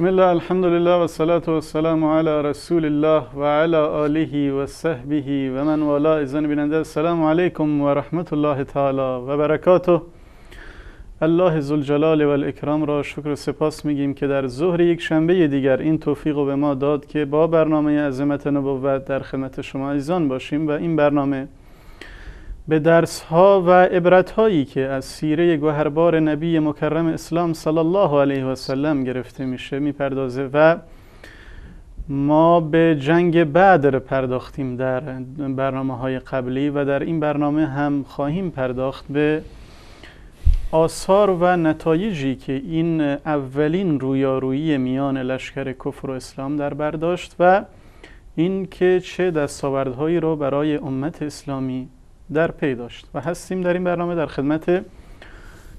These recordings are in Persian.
بسم الله الحمد لله والصلاة والسلام على رسول الله وعلى آله وصحبه ومن والاه ازن بیننده السلام علیکم و الله تعالی و الله زلجلال و الاکرام را شکر و سپاس میگیم که در ظهر یک شنبه دیگر این توفیق رو به ما داد که با برنامه عظمت نبوت در خدمت شما ایزان باشیم و این برنامه به درس ها و عبرت هایی که از سیره گوهربار نبی مکرم اسلام صلی الله علیه و سلم گرفته میشه میپردازه و ما به جنگ بدر پرداختیم در برنامه های قبلی و در این برنامه هم خواهیم پرداخت به آثار و نتایجی که این اولین رویارویی میان لشکر کفر و اسلام در برداشت و اینکه چه دستاوردهایی را برای امت اسلامی در پی داشت و هستیم در این برنامه در خدمت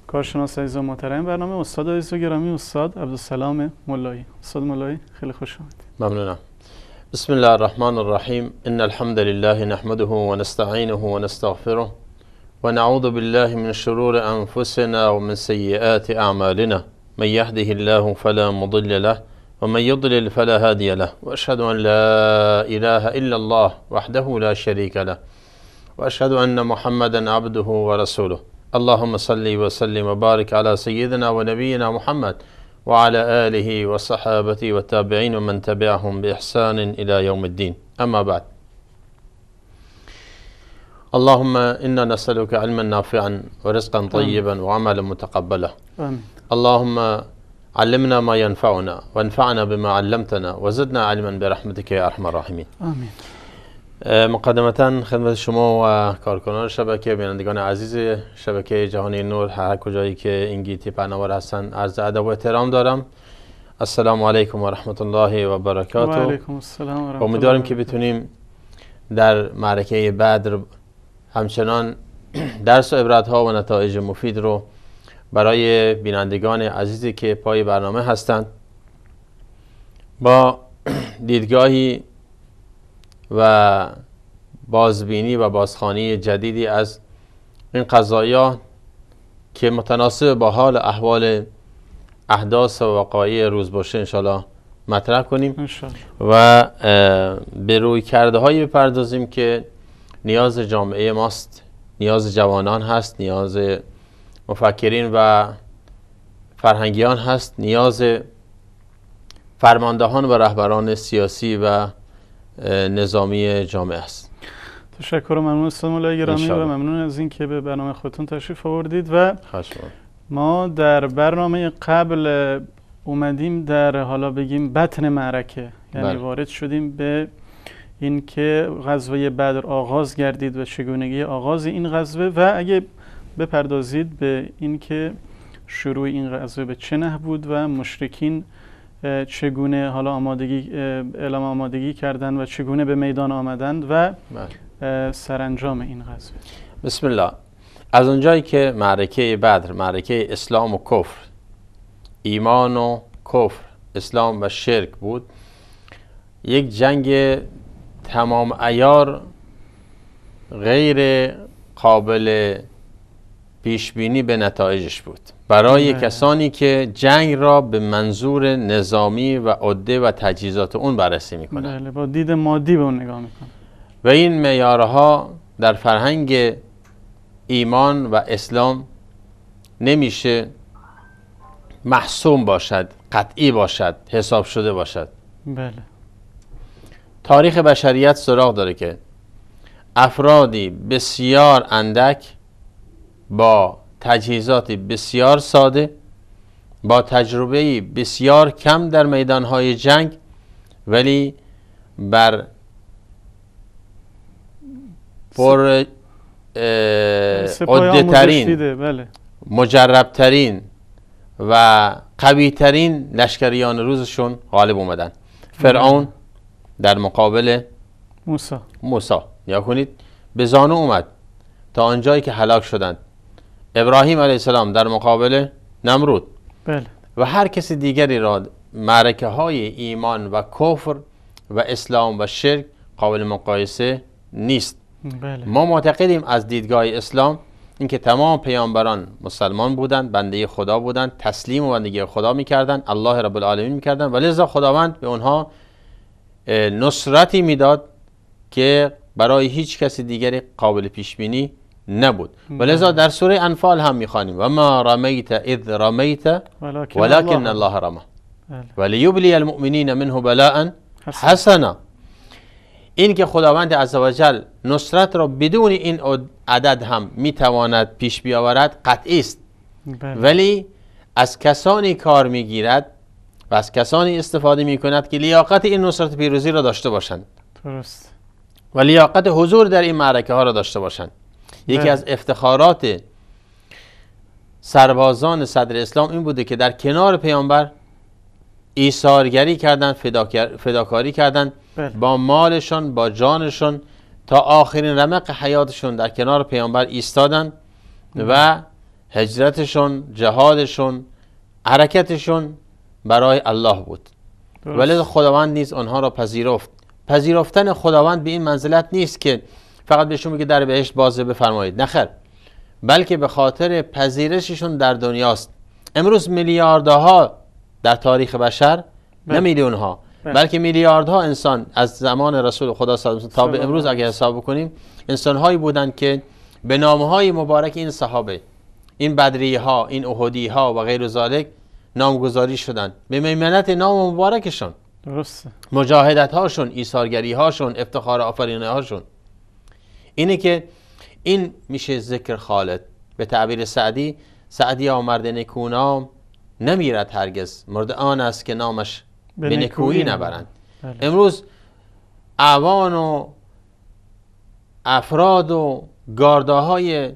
کارشناس عزیز و محترم برنامه استاد عزیز و گرامی استاد عبدالسلام ملایی استاد ملایی خیلی خوش آمدید ممنونم بسم الله الرحمن الرحیم إن الحمد لله نحمده و و نستعینه نستغفره و نعوذ بالله من شرور أنفسنا و من سیئات أعمالنا من يهده الله فلا مضل له ومن يضلل فلا هادي له وأشهد أن لا إله إلا الله وحده لا شريك له واشهد ان محمدا عبده ورسوله اللهم صل وسلم وبارك على سيدنا ونبينا محمد وعلى اله وصحابته والتابعين ومن تبعهم باحسان الى يوم الدين اما بعد اللهم انا نسالك علما نافعا ورزقا طيبا وعملا متقبلا امين اللهم علمنا ما ينفعنا وانفعنا بما علمتنا وزدنا علما برحمتك يا ارحم الراحمين امين مقدمتا خدمت شما و کارکنان شبکه بینندگان عزیز شبکه جهانی نور هر کجایی که این گیتی پناوار هستند عرض ادب و احترام دارم السلام علیکم و رحمت الله و برکاته و السلام و رحمت امیدواریم که بتونیم در معرکه بدر همچنان درس و ها و نتایج مفید رو برای بینندگان عزیزی که پای برنامه هستند با دیدگاهی و بازبینی و بازخانی جدیدی از این قضایا که متناسب با حال احوال احداث و وقایع روز باشه انشالله مطرح کنیم و به روی کرده هایی بپردازیم که نیاز جامعه ماست نیاز جوانان هست نیاز مفکرین و فرهنگیان هست نیاز فرماندهان و رهبران سیاسی و نظامی جامعه است تشکر و ممنون استاد گرامی و ممنون از اینکه به برنامه خودتون تشریف آوردید و ما در برنامه قبل اومدیم در حالا بگیم بطن معرکه یعنی بله. وارد شدیم به اینکه غزوه بدر آغاز گردید و چگونگی آغاز این غزوه و اگه بپردازید به اینکه شروع این غزوه به چه نه بود و مشرکین چگونه حالا آمادگی اعلام آمادگی کردن و چگونه به میدان آمدند و بله. سرانجام این غزوه بسم الله از اونجایی که معرکه بدر معرکه اسلام و کفر ایمان و کفر اسلام و شرک بود یک جنگ تمام ایار غیر قابل پیش بینی به نتایجش بود برای بله. کسانی که جنگ را به منظور نظامی و عده و تجهیزات اون بررسی میکنه بله با دید مادی به اون نگاه میکنن و این معیارها در فرهنگ ایمان و اسلام نمیشه محسوم باشد قطعی باشد حساب شده باشد بله تاریخ بشریت سراغ داره که افرادی بسیار اندک با تجهیزات بسیار ساده با تجربه بسیار کم در میدانهای جنگ ولی بر پر عدهترین بله. مجربترین و ترین لشکریان روزشون غالب اومدن فرعون در مقابل موسا موسا یا کنید به زانو اومد تا آنجایی که هلاک شدند ابراهیم علیه السلام در مقابل نمرود بله. و هر کسی دیگری را معرکه های ایمان و کفر و اسلام و شرک قابل مقایسه نیست بله. ما معتقدیم از دیدگاه اسلام اینکه تمام پیامبران مسلمان بودند بنده خدا بودند تسلیم و بندگی خدا میکردند الله رب العالمین میکردند و لذا خداوند به آنها نصرتی میداد که برای هیچ کسی دیگری قابل پیش بینی نبود ولذا در سوره انفال هم میخوانیم و ما رمیت اذ رمیت ولكن, الله رمى وليبلي المؤمنین منه بلاء حسنا این که خداوند عزوجل نصرت را بدون این عدد هم میتواند پیش بیاورد قطعی است بله. ولی از کسانی کار میگیرد و از کسانی استفاده میکند که لیاقت این نصرت پیروزی را داشته باشند درست و لیاقت حضور در این معرکه ها را داشته باشند یکی بله. از افتخارات سربازان صدر اسلام این بوده که در کنار پیامبر ایثارگری کردن فداکاری کردند، بله. با مالشان با جانشان تا آخرین رمق حیاتشون در کنار پیامبر ایستادن بله. و هجرتشون جهادشون حرکتشون برای الله بود ولی خداوند نیز آنها را پذیرفت پذیرفتن خداوند به این منزلت نیست که فقط بهشون میگه در بهشت بازه بفرمایید نخر بلکه به خاطر پذیرششون در دنیاست امروز میلیاردها در تاریخ بشر نه بله. میلیون ها بله. بلکه میلیاردها انسان از زمان رسول خدا صلی الله تا به امروز اگه حساب بکنیم انسان هایی بودند که به نام های مبارک این صحابه این بدری ها این احدی ها و غیر ذالک نامگذاری شدند به میمنت نام مبارکشون درست مجاهدت هاشون ایثارگری هاشون افتخار آفرینه هاشون اینه که این میشه ذکر خالد به تعبیر سعدی سعدی ها مرد نکونا نمیرد هرگز مرد آن است که نامش به نکویی نبرند بله. امروز اوان و افراد و گارداهای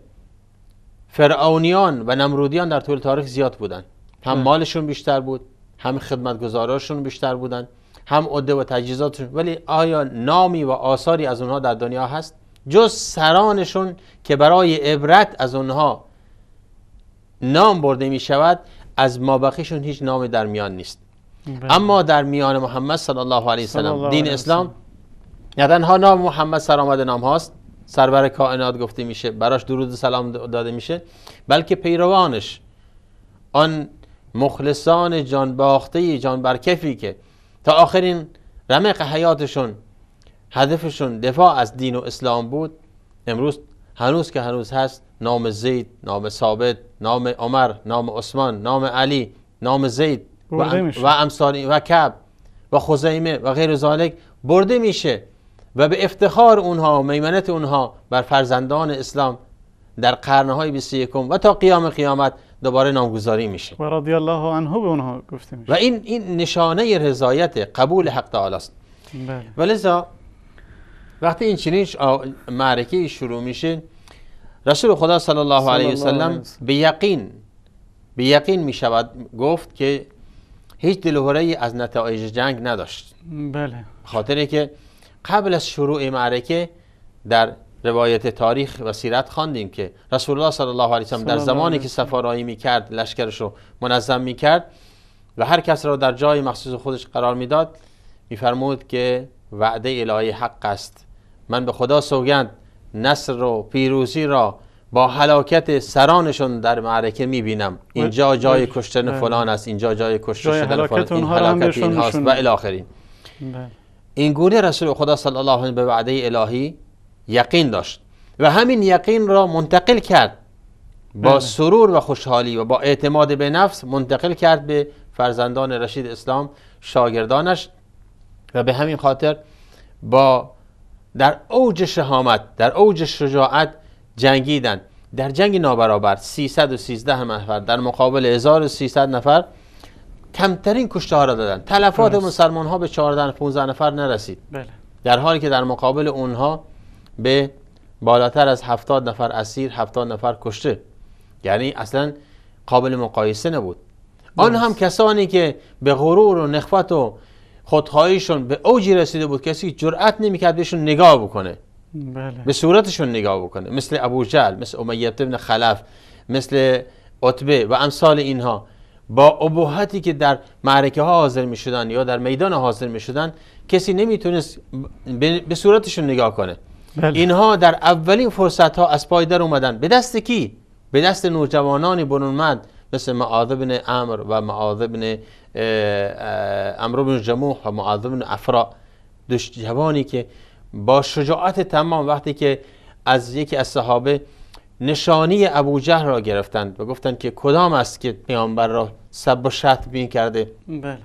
فرعونیان و نمرودیان در طول تاریخ زیاد بودند هم بله. مالشون بیشتر بود هم خدمتگزاراشون بیشتر بودند هم عده و تجهیزاتشون ولی آیا نامی و آثاری از اونها در دنیا هست جز سرانشون که برای عبرت از اونها نام برده می شود از مابقیشون هیچ نامی در میان نیست بله. اما در میان محمد صلی الله علیه وسلم دین اسلام نه تنها نام محمد سرآمد نام هاست سرور کائنات گفته میشه براش درود و سلام داده میشه بلکه پیروانش آن مخلصان جان باخته جان برکفی که تا آخرین رمق حیاتشون هدفشون دفاع از دین و اسلام بود امروز هنوز که هنوز هست نام زید نام ثابت نام عمر نام عثمان نام علی نام زید و, ام و امثال و کب و خزیمه و غیر ذالک برده میشه و به افتخار اونها و میمنت اونها بر فرزندان اسلام در قرنهای های 21 و تا قیام قیامت دوباره نامگذاری میشه و رضی الله عنه به اونها گفته میشه و این این نشانه رضایت قبول حق تعالی است بله. و وقتی این چنین معرکه شروع میشه رسول خدا صلی الله علیه وسلم به یقین به یقین می شود گفت که هیچ دلوره از نتایج جنگ نداشت بله که قبل از شروع معرکه در روایت تاریخ و سیرت خواندیم که رسول الله صلی الله علیه و در زمانی که سفارایی می کرد لشکرش رو منظم می کرد و هر کس را در جای مخصوص خودش قرار میداد میفرمود که وعده الهی حق است من به خدا سوگند نصر و پیروزی را با حلاکت سرانشون در معرکه میبینم اینجا جای کشتن فلان است اینجا جای کشتن شدن فلان این این هست و الاخرین بله. این گونه رسول خدا صلی الله علیه به وعده الهی یقین داشت و همین یقین را منتقل کرد با بله. سرور و خوشحالی و با اعتماد به نفس منتقل کرد به فرزندان رشید اسلام شاگردانش و به همین خاطر با در اوج شهامت در اوج شجاعت جنگیدند در جنگ نابرابر 313 نفر در مقابل 1300 نفر کمترین کشته ها را دادند. تلفات مسلمان ها به 14 15 نفر نرسید بله. در حالی که در مقابل اونها به بالاتر از 70 نفر اسیر 70 نفر کشته یعنی اصلا قابل مقایسه نبود آن هم کسانی که به غرور و نخفت و خودهایشون به اوجی رسیده بود کسی جرأت نمیکرد بهشون نگاه بکنه بله. به صورتشون نگاه بکنه مثل ابو جل، مثل امیت ابن خلف مثل عتبه و امثال اینها با عبوهتی که در معرکه ها حاضر می شدن یا در میدان حاضر می کسی نمیتونست به صورتشون نگاه کنه بله. اینها در اولین فرصت ها از پای در اومدن به دست کی به دست نوجوانانی مد مثل معاذ بن امر و معاذ امرو بن جموح و معاذ بن افرا جوانی که با شجاعت تمام وقتی که از یکی از صحابه نشانی ابو جهر را گرفتند و گفتند که کدام است که پیامبر را سب و شتم بین کرده بله.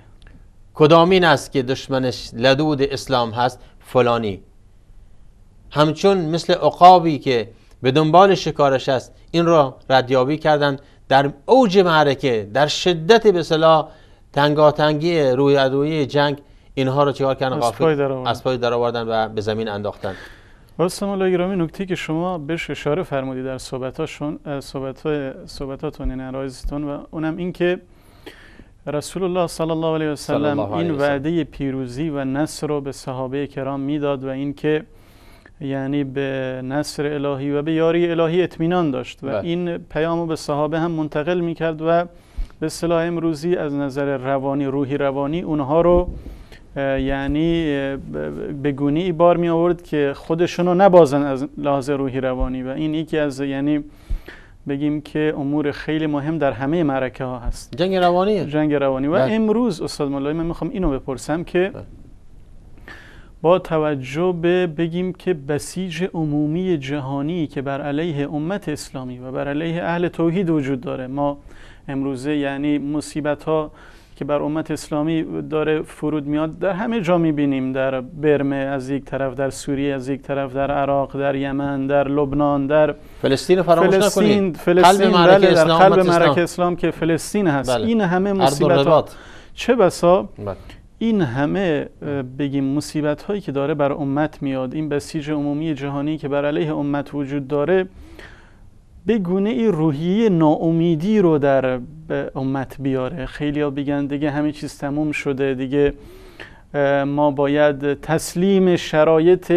کدام این است که دشمنش لدود اسلام هست فلانی همچون مثل عقابی که به دنبال شکارش است این را ردیابی کردند در اوج معرکه در شدت به صلاح تنگاتنگی روی جنگ اینها رو چیکار کردن از در آوردن و به زمین انداختن راستم الله گرامی نکته که شما بهش اشاره فرمودی در صحبتاشون صحبت صحبتاتون یعنی این و اونم این که رسول الله صلی الله علیه و سلم این وعده پیروزی و نصر رو به صحابه کرام میداد و اینکه یعنی به نصر الهی و به یاری الهی اطمینان داشت و بله. این پیام رو به صحابه هم منتقل میکرد و به صلاح امروزی از نظر روانی روحی روانی اونها رو یعنی به گونی بار می آورد که خودشون رو نبازن از لحاظ روحی روانی و این یکی از یعنی بگیم که امور خیلی مهم در همه معرکه ها هست جنگ روانی جنگ روانی و بله. امروز استاد مولایی من میخوام اینو بپرسم که بله. با توجه به بگیم که بسیج عمومی جهانی که بر علیه امت اسلامی و بر علیه اهل توحید وجود داره ما امروزه یعنی مصیبت ها که بر امت اسلامی داره فرود میاد در همه جا میبینیم در برمه از یک طرف در سوریه از یک طرف در عراق در یمن در لبنان در فلسطین فراموش فلسطین، فلسطین قلب بله، در اسلام قلب اسلام. اسلام که فلسطین هست بله. این همه مصیبت چه بسا بله. این همه بگیم مصیبت هایی که داره بر امت میاد این بسیج عمومی جهانی که بر علیه امت وجود داره به گونه ای روحیه ناامیدی رو در امت بیاره خیلی ها بگن دیگه همه چیز تموم شده دیگه ما باید تسلیم شرایط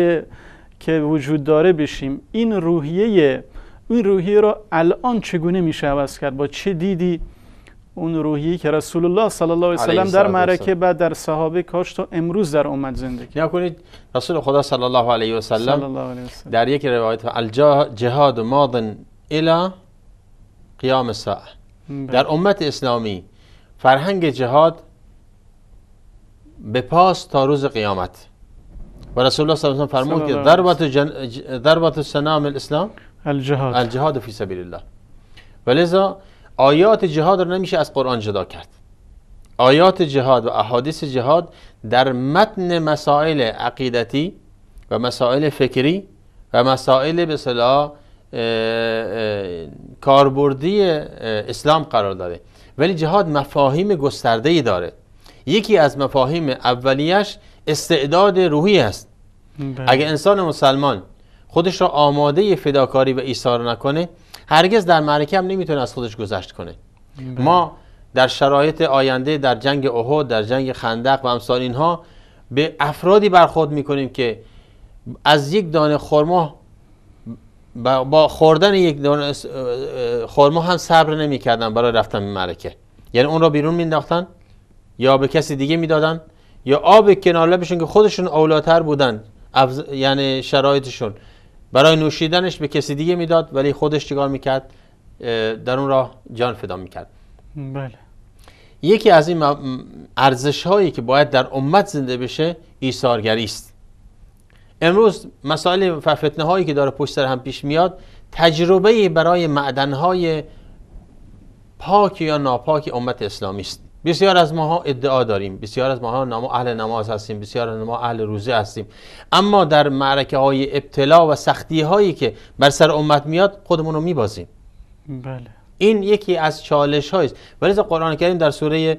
که وجود داره بشیم این روحیه این روحیه رو الان چگونه میشه عوض کرد با چه دیدی اون روحی که رسول الله صلی الله علیه سلم در معرکه بعد در صحابه کاشت و امروز در امت زندگی نکنید رسول خدا صلی الله علیه سلم در یک روایت الجهاد ماضن الی قیام ساعه بله. در امت اسلامی فرهنگ جهاد به پاس تا روز قیامت و رسول الله صلی الله علیه و فرمود که ضربت جن... سنام الاسلام الجهاد الجهاد فی سبیل الله ولذا آیات جهاد رو نمیشه از قرآن جدا کرد آیات جهاد و احادیث جهاد در متن مسائل عقیدتی و مسائل فکری و مسائل به صلاح کاربردی اسلام قرار داره ولی جهاد مفاهیم گسترده ای داره یکی از مفاهیم اولیش استعداد روحی است بله. اگر انسان مسلمان خودش را آماده فداکاری و ایثار نکنه هرگز در معرکه هم نمیتونه از خودش گذشت کنه بله. ما در شرایط آینده در جنگ احد در جنگ خندق و امثال اینها به افرادی برخورد میکنیم که از یک دانه خرما با خوردن یک دونه هم صبر نمیکردن برای رفتن به معرکه یعنی اون را بیرون مینداختن یا به کسی دیگه میدادن یا آب کنار بشون که خودشون اولاتر بودن یعنی شرایطشون برای نوشیدنش به کسی دیگه میداد ولی خودش چیکار میکرد در اون راه جان فدا میکرد بله یکی از این ارزش هایی که باید در امت زنده بشه ایثارگری است امروز مسائل و هایی که داره پشت سر هم پیش میاد تجربه برای معدن های پاک یا ناپاک امت اسلامی است بسیار از ماها ادعا داریم بسیار از ماها نما اهل نماز هستیم بسیار از ما اهل روزه هستیم اما در معرکه های ابتلا و سختی هایی که بر سر امت میاد خودمون رو میبازیم بله این یکی از چالش هایی است ولی قرآن کریم در سوره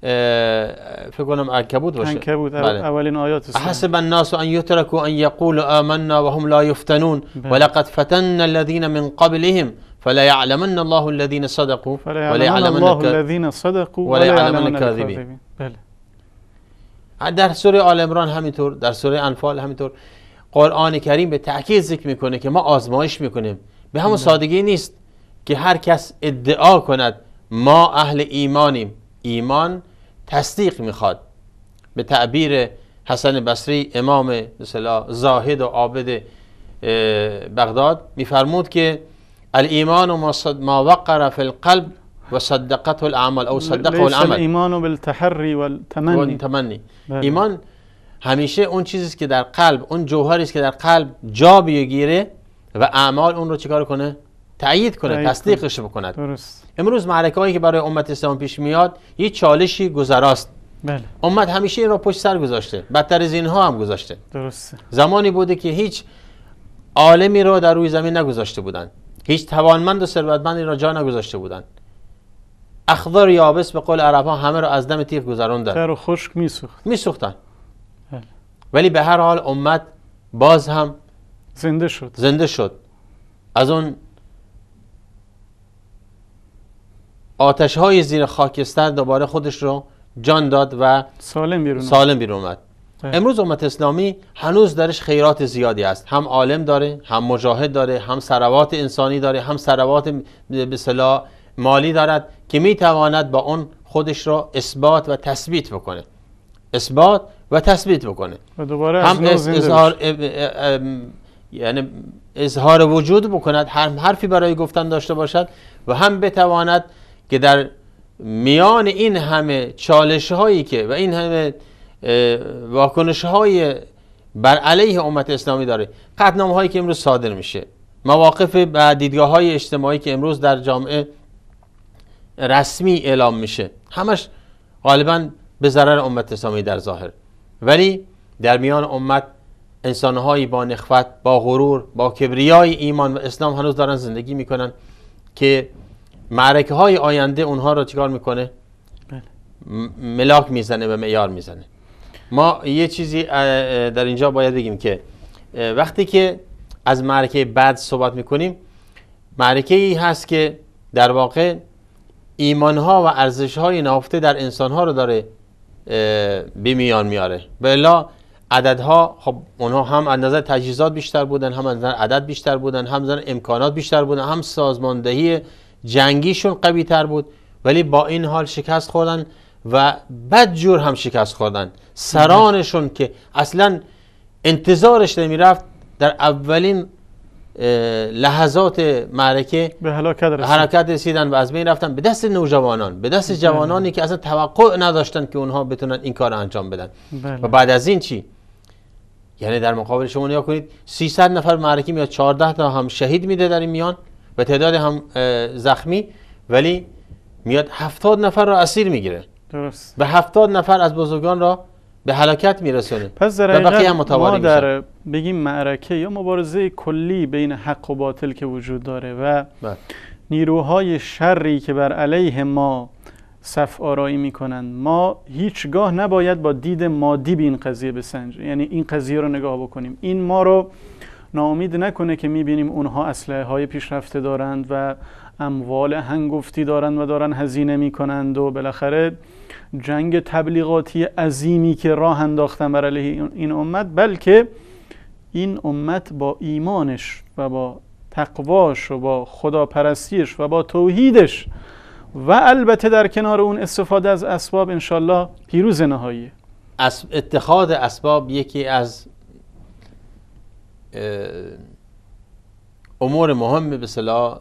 فکر کنم عنکبوت باشه عنکبوت بله. اولین آیات است حسب الناس ان یترکوا ان یقولوا آمنا وهم لا یفتنون بله. ولقد فتن الذين من قبلهم فلا يعلمن الله الذين صدقوا ولا يعلمن الله الذين صدقوا ولا يعلمن الكاذبين بله در سوره آل عمران همینطور در سوره انفال همینطور قرآن کریم به تاکید ذکر میکنه که ما آزمایش میکنیم به همون بله. سادگی نیست که هر کس ادعا کند ما اهل ایمانیم ایمان تصدیق میخواد به تعبیر حسن بصری امام مثلا زاهد و عابد بغداد میفرمود که الایمان ما وقر فی القلب و صدقته العمل او صدقه العمل ایمان بالتحری بله. ایمان همیشه اون چیزی که در قلب اون جوهری است که در قلب جا بگیره و اعمال اون رو چیکار کنه تأیید کنه تأیید تصدیقش بکند درست. امروز معرکه هایی که برای امت اسلام پیش میاد یه چالشی گذراست بله. امت همیشه این را پشت سر گذاشته بدتر از اینها هم گذاشته درست. زمانی بوده که هیچ عالمی را در روی زمین نگذاشته بودند هیچ توانمند و ثروتمندی را جا نگذاشته بودند اخضر یابس به قول عرب ها همه را از دم تیغ گذراندن سر خشک میسوخت میسوختن بله. ولی به هر حال امت باز هم زنده شد زنده شد از اون آتش های زیر خاکستر دوباره خودش رو جان داد و سالم بیرون سالم بیرون اومد امروز امت اسلامی هنوز درش خیرات زیادی است هم عالم داره هم مجاهد داره هم سروات انسانی داره هم سروات به مالی دارد که میتواند با اون خودش را اثبات و تثبیت بکنه اثبات و تثبیت بکنه و دوباره هم از اظهار یعنی اظهار وجود بکند هر حرفی برای گفتن داشته باشد و هم بتواند که در میان این همه چالش هایی که و این همه واکنش های بر علیه امت اسلامی داره قطنامه هایی که امروز صادر میشه مواقف و دیدگاه های اجتماعی که امروز در جامعه رسمی اعلام میشه همش غالبا به ضرر امت اسلامی در ظاهر ولی در میان امت هایی با نخفت با غرور با کبریای ایمان و اسلام هنوز دارن زندگی میکنن که معرکه های آینده اونها رو چیکار میکنه بله. ملاک میزنه و معیار میزنه ما یه چیزی در اینجا باید بگیم که وقتی که از معرکه بعد صحبت میکنیم معرکه ای هست که در واقع ایمان ها و ارزش های نهفته در انسان ها رو داره به میاره بلا عددها خب اونها هم از نظر تجهیزات بیشتر بودن هم از نظر عدد بیشتر بودن هم از نظر امکانات بیشتر بودن هم سازماندهی جنگیشون قوی تر بود ولی با این حال شکست خوردن و بد جور هم شکست خوردن سرانشون که اصلا انتظارش رفت در اولین لحظات معرکه به حرکت رسیدن و از بین رفتن به دست نوجوانان به دست بله. جوانانی که اصلا توقع نداشتن که اونها بتونن این کار انجام بدن بله. و بعد از این چی یعنی در مقابل شما نیا کنید 300 نفر معرکی میاد 14 تا هم شهید میده در این میان و تعداد هم زخمی ولی میاد هفتاد نفر را اسیر میگیره درست به هفتاد نفر از بزرگان را به هلاکت میرسونه پس در بقیه ما در بگیم معرکه یا مبارزه کلی بین حق و باطل که وجود داره و بله. نیروهای شری که بر علیه ما صف آرایی میکنن ما هیچگاه نباید با دید مادی به این قضیه بسنجیم یعنی این قضیه رو نگاه بکنیم این ما رو ناامید نکنه که میبینیم اونها اسلحه های پیشرفته دارند و اموال هنگفتی دارند و دارن هزینه میکنند و بالاخره جنگ تبلیغاتی عظیمی که راه انداختن بر علیه این امت بلکه این امت با ایمانش و با تقواش و با خداپرستیش و با توحیدش و البته در کنار اون استفاده از اسباب انشالله پیروز نهایی اتخاذ اسباب یکی از امور مهم به صلاح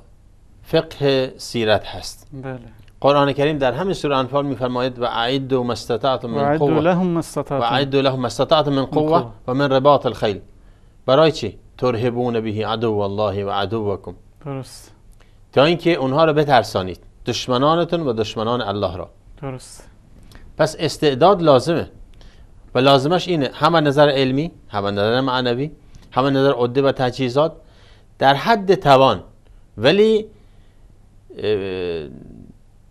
فقه سیرت هست بله قرآن کریم در همین سوره انفال میفرماید و اعد و مستطعت من قوه و لهم من قوه و من رباط الخیل برای چی ترهبون به عدو الله و عدوکم درست تا اینکه اونها رو بترسانید دشمنانتون و دشمنان الله را درست پس استعداد لازمه و لازمش اینه هم نظر علمی هم نظر معنوی همه نظر عده و تجهیزات در حد توان ولی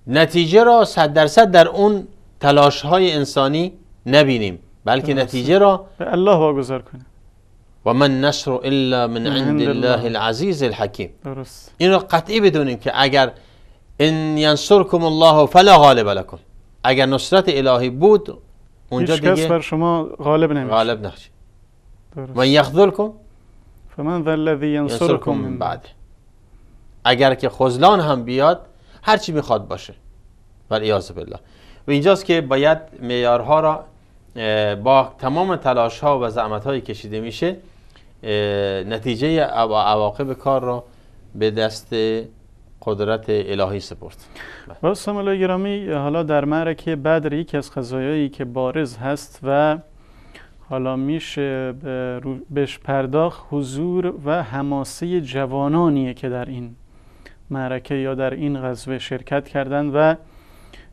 نتیجه را صد درصد در اون تلاش های انسانی نبینیم بلکه نتیجه را به الله واگذار کنیم و من نشر الا من عند الله العزیز الحکیم اینو این را قطعی بدونیم که اگر ان ینصرکم الله فلا غالب لکم اگر نصرت الهی بود اونجا دیگه کس بر شما غالب نمیشه غالب نمیشه من یخذلکم فمن ذا الذی ینصرکم من بعده اگر که خزلان هم بیاد هر چی میخواد باشه و بالله و اینجاست که باید معیارها را با تمام تلاش ها و زحمت هایی کشیده میشه نتیجه عواقب کار را به دست قدرت الهی سپرد بله. با سامالای گرامی حالا در معرکه بدر یکی از خضایی که بارز هست و حالا میشه بهش پرداخت حضور و حماسه جوانانیه که در این معرکه یا در این غزوه شرکت کردند و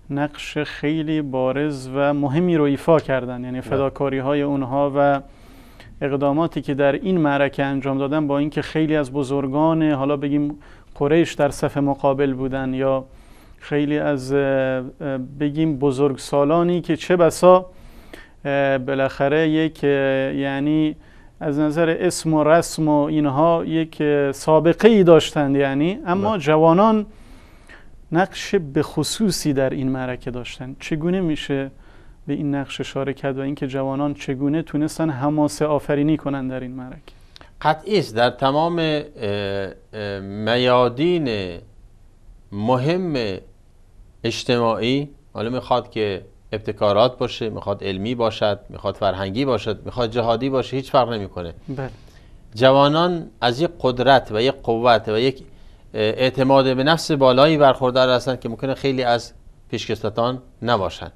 نقش خیلی بارز و مهمی رو ایفا کردن یعنی بله. فداکاری های اونها و اقداماتی که در این معرکه انجام دادن با اینکه خیلی از بزرگان حالا بگیم قریش در صف مقابل بودن یا خیلی از بگیم بزرگسالانی که چه بسا بالاخره یک یعنی از نظر اسم و رسم و اینها یک سابقه ای داشتند یعنی اما بله. جوانان نقش به خصوصی در این معرکه داشتند چگونه میشه به این نقش اشاره کرد و اینکه جوانان چگونه تونستن حماسه آفرینی کنند در این معرکه قطعی است در تمام میادین مهم اجتماعی حالا میخواد که ابتکارات باشه میخواد علمی باشد میخواد فرهنگی باشد میخواد جهادی باشه هیچ فرق نمیکنه بله. جوانان از یک قدرت و یک قوت و یک اعتماد به نفس بالایی برخوردار هستند که ممکنه خیلی از پیشکسوتان نباشند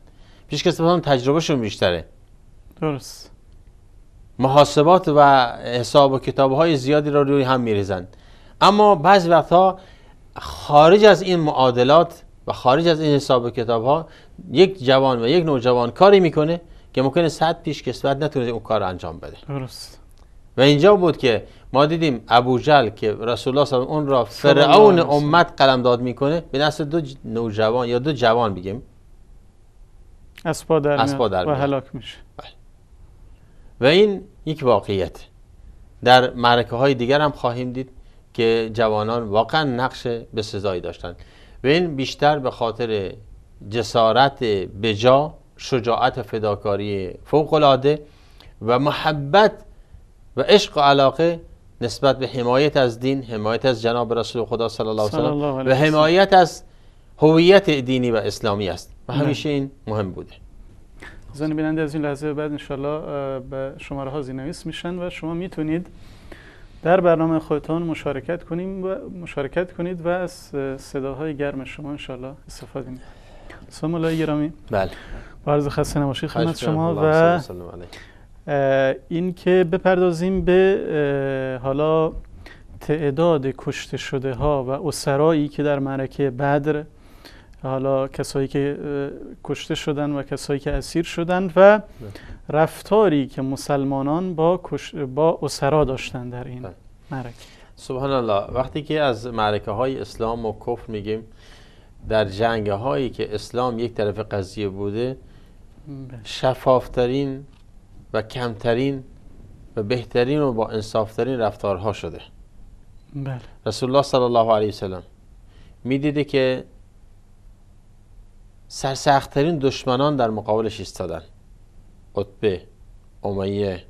پیشکسوتان تجربهشون بیشتره درست محاسبات و حساب و کتاب های زیادی را روی هم میریزند اما بعضی وقتها خارج از این معادلات و خارج از این حساب و کتاب ها یک جوان و یک نوجوان کاری میکنه که ممکنه صد پیش کسوت نتونه اون کار انجام بده درست و اینجا بود که ما دیدیم جل که رسول الله اون را فرعون امت قلمداد میکنه به دست دو نوجوان یا دو جوان بگیم اسپا در, در و حلاک میشه بله. و این یک واقعیت در معرکه های دیگر هم خواهیم دید که جوانان واقعا نقش به سزایی داشتند و این بیشتر به خاطر جسارت بجا شجاعت فداکاری فوق العاده و محبت و عشق و علاقه نسبت به حمایت از دین حمایت از جناب رسول خدا صلی الله علیه و و حمایت از هویت دینی و اسلامی است و همیشه این مهم بوده زن بیننده از این لحظه بعد انشالله به شماره ها زینویس میشن و شما میتونید در برنامه خودتان مشارکت کنیم و مشارکت کنید و از صداهای گرم شما انشالله استفاده کنید سلام الله گرامی بله عرض خسته خدمت شما و این که بپردازیم به حالا تعداد کشته شده ها و اسرایی که در معرکه بدر حالا کسایی که کشته شدن و کسایی که اسیر شدن و رفتاری که مسلمانان با, با اسرا داشتن در این بله. معرکه سبحان الله وقتی که از معرکه های اسلام و کفر میگیم در جنگ هایی که اسلام یک طرف قضیه بوده شفافترین و کمترین و بهترین و با انصافترین رفتارها شده بله. رسول الله صلی الله علیه وسلم میدیده که سرسختترین دشمنان در مقابلش ایستادن قطبه امیه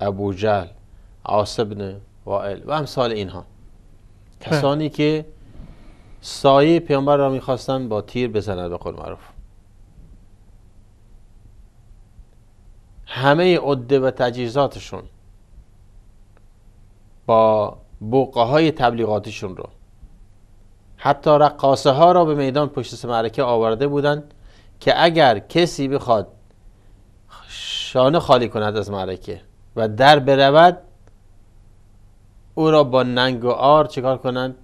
ابوجهل عاص بن وائل و امثال اینها بله. کسانی که سایه پیامبر را میخواستن با تیر بزنن به قول معروف همه عده و تجهیزاتشون با بوقه های تبلیغاتشون رو حتی رقاصه ها را به میدان پشت معرکه آورده بودند که اگر کسی بخواد شانه خالی کند از معرکه و در برود او را با ننگ و آر چکار کنند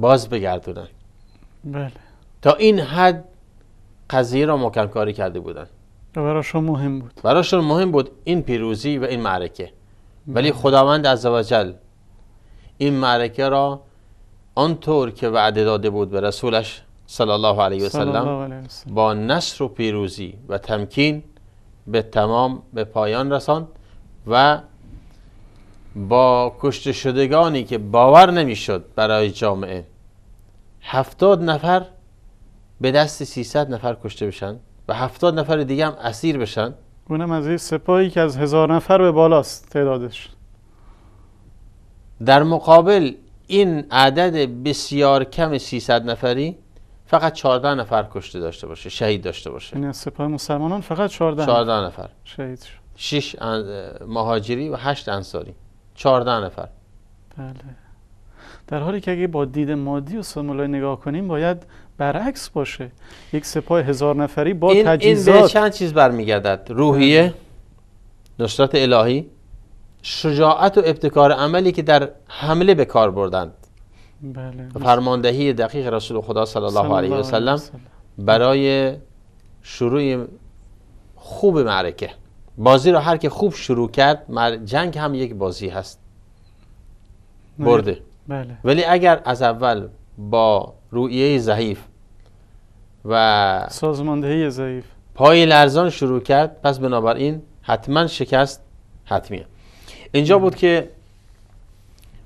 باز بگردونن بله تا این حد قضیه را محکم کاری کرده بودن براشون مهم بود براشون مهم بود این پیروزی و این معرکه ولی خداوند از وجل این معرکه را آنطور که وعده داده بود به رسولش صلی الله علیه و با نصر و پیروزی و تمکین به تمام به پایان رساند و با کشته شدگانی که باور نمیشد برای جامعه هفتاد نفر به دست 300 نفر کشته بشن و هفتاد نفر دیگه هم اسیر بشن اونم از این سپاهی که از هزار نفر به بالاست تعدادش در مقابل این عدد بسیار کم 300 نفری فقط 14 نفر کشته داشته باشه شهید داشته باشه این یعنی از سپاه مسلمانان فقط 14 14 نفر شهید شد 6 مهاجری و 8 انصاری 14 نفر بله در حالی که اگه با دید مادی و سمولای نگاه کنیم باید برعکس باشه یک سپاه هزار نفری با این، تجهیزات این به چند چیز برمیگردد روحیه بله. نصرت الهی شجاعت و ابتکار عملی که در حمله به کار بردند بله. فرماندهی دقیق رسول خدا صلی الله علیه و سلم برای شروع خوب معرکه بازی رو هر که خوب شروع کرد جنگ هم یک بازی هست بله. برده بله. ولی اگر از اول با رویه ضعیف و سازماندهی ضعیف پای لرزان شروع کرد پس بنابراین حتما شکست حتمیه اینجا بله. بود که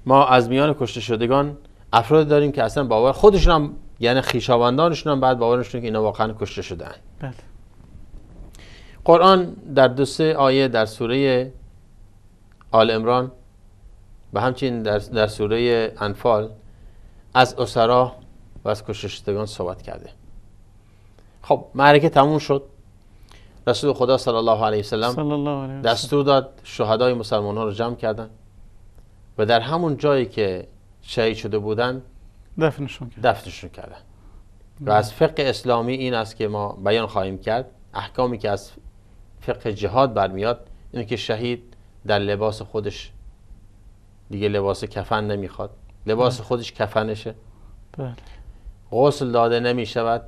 ما از میان کشته شدگان افراد داریم که اصلا باور خودشون هم یعنی خیشاوندانشون هم بعد باورشون که اینا واقعا کشته شدن بله. قرآن در دو سه آیه در سوره آل امران و همچنین در, در سوره انفال از اسرا و از کششتگان صحبت کرده خب معرکه تموم شد رسول خدا صلی الله علیه وسلم دستور داد شهدای مسلمان ها رو جمع کردن و در همون جایی که شهید شده بودن دفنشون کردن, دفنشون کردن. و از فقه اسلامی این است که ما بیان خواهیم کرد احکامی که از فقه جهاد برمیاد اینه که شهید در لباس خودش دیگه لباس کفن نمیخواد لباس بله. خودش کفنشه بله. غسل داده نمیشود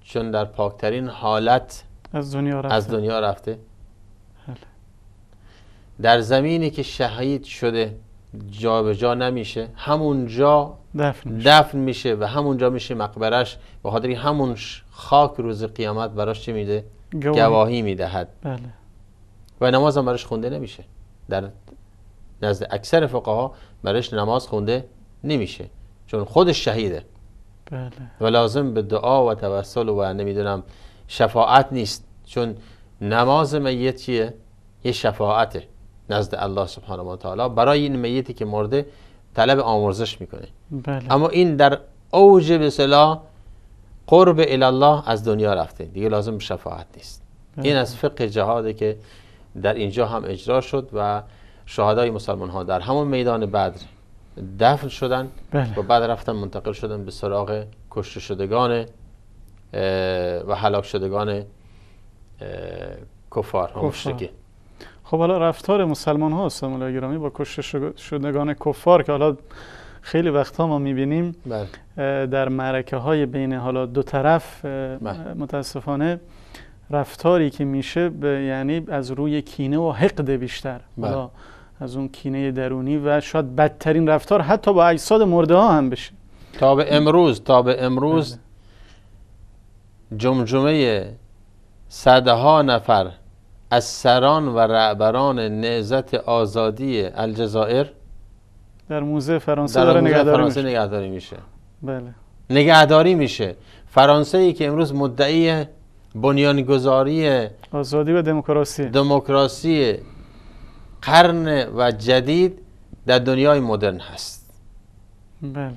چون در پاکترین حالت از دنیا رفته, از دنیا رفته. بله. در زمینی که شهید شده جابجا جا نمیشه همونجا دفن, دفن میشه و همونجا میشه مقبرش به خاطر همون خاک روز قیامت براش چه میده گواهی, گواهی میدهد بله. و نماز هم برش خونده نمیشه در نزد اکثر فقها برش نماز خونده نمیشه چون خودش شهیده بله. و لازم به دعا و توسل و نمیدونم شفاعت نیست چون نماز میت چیه؟ یه شفاعته نزد الله سبحانه و تعالی برای این میتی که مرده طلب آمرزش میکنه بله. اما این در اوج به قرب الله از دنیا رفته دیگه لازم شفاعت نیست این از فقه جهاده که در اینجا هم اجرا شد و شهدای مسلمان ها در همون میدان بدر دفن شدن و بله. بعد رفتن منتقل شدن به سراغ کشته شدگان و هلاک شدگان کفار و خب حالا رفتار مسلمان ها گرامی با کشته شدگان کفار که حالا خیلی وقتها ما میبینیم بله. در معرکه های بین حالا دو طرف بله. متاسفانه رفتاری که میشه یعنی از روی کینه و حقد بیشتر بله. حالا از اون کینه درونی و شاید بدترین رفتار حتی با اجساد مرده ها هم بشه تا به امروز تا به امروز جمجمه صده ها نفر از سران و رهبران نهزت آزادی الجزائر در موزه فرانسه در موزه فرانسه نگهداری میشه بله نگهداری میشه فرانسه ای که امروز مدعی بنیانگذاری آزادی و دموکراسی دموکراسی قرن و جدید در دنیای مدرن هست بله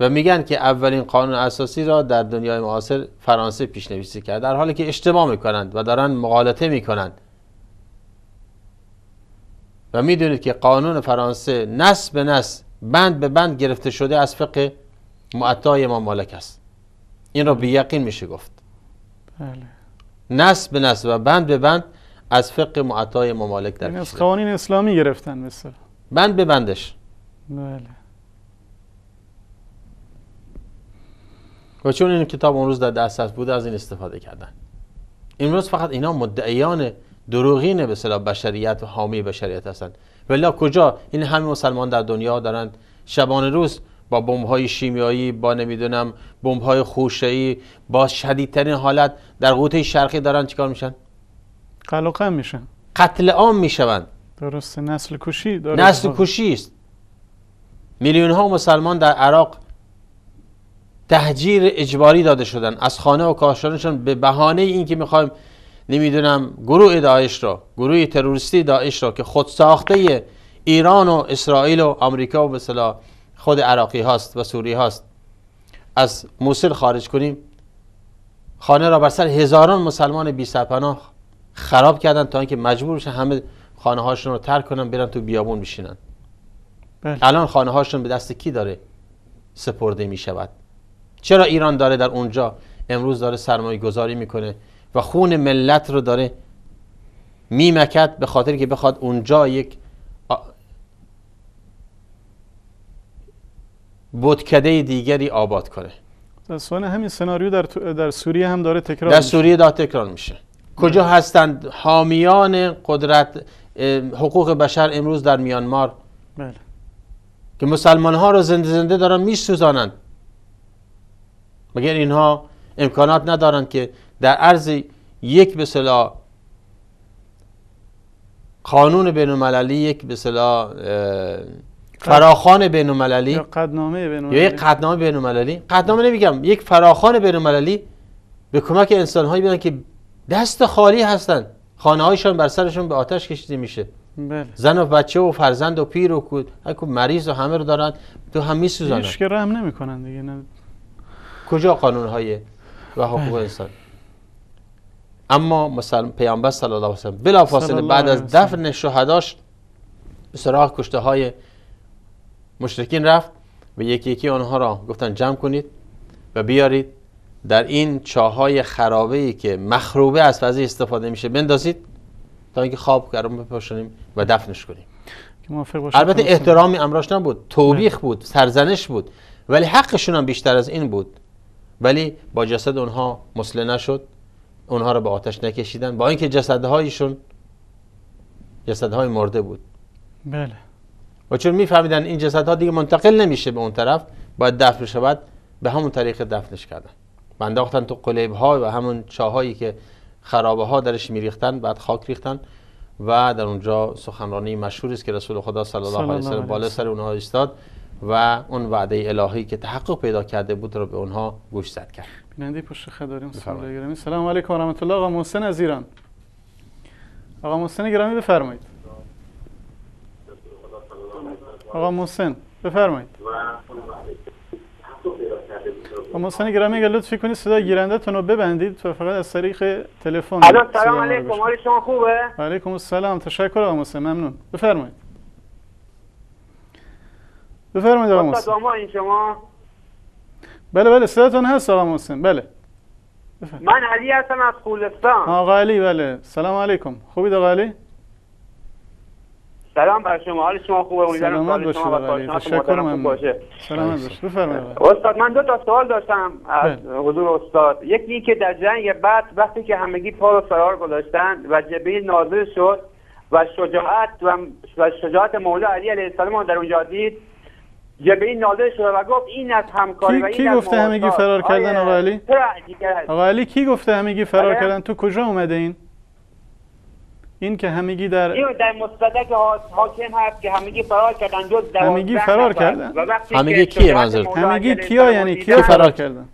و میگن که اولین قانون اساسی را در دنیای معاصر فرانسه پیشنویسی کرد در حالی که اجتماع میکنند و دارن مقالطه میکنند و میدونید که قانون فرانسه نس به نس بند به بند گرفته شده از فقه معطای ما مالک است این رو به میشه گفت بله. نس به نس و بند به بند از فقه معطای ممالک مالک در یعنی از قوانین اسلامی گرفتن مثل بند به بندش بله و چون این کتاب اون روز در دست بوده از این استفاده کردن امروز فقط اینا مدعیان دروغین به صلاح بشریت و حامی بشریت هستند ولی کجا این همه مسلمان در دنیا دارند شبانه روز با های شیمیایی با نمیدونم بمب‌های خوشه‌ای با شدیدترین حالت در قوطه شرقی دارن چیکار میشن قلقم میشن قتل عام میشوند درسته نسل کشی داره نسل کشی است میلیون ها مسلمان در عراق تهجیر اجباری داده شدن از خانه و کاشانشون به بهانه اینکه میخوایم نمیدونم گروه داعش را گروه تروریستی داعش را که خود ساخته ایران و اسرائیل و آمریکا و مثلا خود عراقی هاست و سوری هاست از موسل خارج کنیم خانه را بر سر هزاران مسلمان بی سرپناه خراب کردن تا اینکه مجبور شدن همه خانه هاشون رو ترک کنن برن تو بیابون بشینن بله. الان خانه هاشون به دست کی داره سپرده می شود چرا ایران داره در اونجا امروز داره سرمایه گذاری میکنه و خون ملت رو داره میمکد به خاطر که بخواد اونجا یک بودکده دیگری آباد کنه سوانه همین سناریو در, در سوریه هم داره تکرار در سوریه داره تکرار میشه کجا بله. هستند حامیان قدرت حقوق بشر امروز در میانمار بله. که مسلمان ها رو زنده زنده دارن میسوزانند مگر اینها امکانات ندارند که در عرض یک به قانون بین المللی یک به صلاح فراخان بین المللی یا قدنامه بین یک قدنامه بین قدنامه نمیگم یک فراخان بین المللی به کمک انسان هایی بیان که دست خالی هستن خانه هایشان بر سرشون به آتش کشیده میشه بله. زن و بچه و فرزند و پیر و کود مریض و همه رو دارن تو هم میسوزانن هیچ رحم نمیکنن دیگه نه. کجا قانون های و حقوق بله. انسان اما مثلا پیامبر صلی الله علیه و بلا فاصله بعد از دفن شهداش به سراغ کشته های مشرکین رفت و یکی یکی آنها را گفتن جمع کنید و بیارید در این چاهای خرابه ای که مخروبه از فضی استفاده میشه بندازید تا اینکه خواب گرم بپاشونیم و دفنش کنیم البته احترامی امراش نبود توبیخ بود سرزنش بود ولی حقشون هم بیشتر از این بود ولی با جسد اونها مسله نشد اونها رو به آتش نکشیدن با اینکه جسدهایشون جسدهای مرده بود بله و چون میفهمیدن این جسدها دیگه منتقل نمیشه به اون طرف باید دفن شود به همون طریق دفنش کردن و انداختن تو قلیب و همون چاهایی که خرابه ها درش میریختن بعد خاک ریختن و در اونجا سخنرانی مشهوری است که رسول خدا صلی الله علیه و سلم بالا سر اونها ایستاد و اون وعده الهی که تحقق پیدا کرده بود رو به اونها گوش زد کرد بیننده پشت خط داریم سلام سلام علیکم و رحمت الله آقا محسن از ایران آقا محسن گرامی بفرمایید آقا محسن بفرمایید آقا محسن گرامی اگر لطفی کنید صدا گیرنده تون رو ببندید تو فقط از طریق تلفن سلام علیکم حال شما خوبه علیکم السلام تشکر آقا محسن ممنون بفرمایید بفرمایید آقا خب، محسن شما بله بله صداتون هست آقا محسن بله من علی هستم از خولستان آقا علی بله سلام علیکم خوبید آقا علی سلام بر شما حال شما خوبه امیدوارم سلامت شما باشه تشکر ممنون سلامت بفرمایید استاد من دو تا سوال داشتم از بله. حضور استاد یکی که در جنگ بعد وقتی که همگی پا رو فرار گذاشتن و جبهه نازل شد و شجاعت و شجاعت مولا علی علیه السلام در اونجا دید این ناظر شده و گفت این از همکاری کی, و این کی گفته همگی فرار کردن آقا علی؟ آقا علی کی گفته همگی فرار آره. کردن تو کجا اومده این؟ این که همگی در این در مصدق حاکم هست که همگی فرار کردن جز همگی یعنی فرار کردن همگی کیه منظور همگی کیا یعنی کیا فرار کردن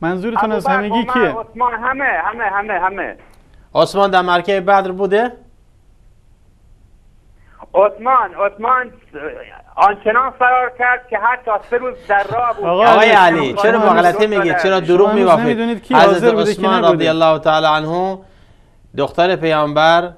منظورتون از همگی کیه عثمان همه همه همه همه عثمان در مرکز بدر بوده عثمان عثمان آنچنان فرار کرد که حتی سه روز در راه بود آقای, یعنی علی چرا مغلطه میگید چرا دروغ میبافید حضرت عثمان رضی الله تعالی عنه دختر پیامبر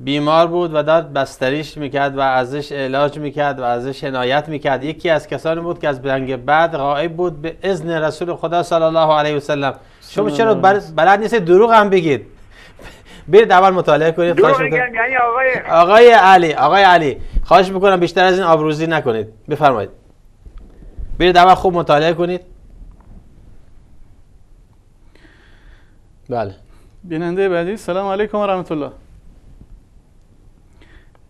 بیمار بود و داد بستریش میکرد و ازش علاج میکرد و ازش حنایت میکرد یکی از کسانی بود که از برنگ بعد غایب بود به اذن رسول خدا صلی الله علیه وسلم شما چرا بلد نیست دروغ هم بگید برید اول مطالعه کنید خواهش میکنم یعنی آقای آقای علی آقای علی خواهش میکنم بیشتر از این آبروزی نکنید بفرمایید برید اول خوب مطالعه کنید بله بیننده بعدی سلام علیکم و رحمت الله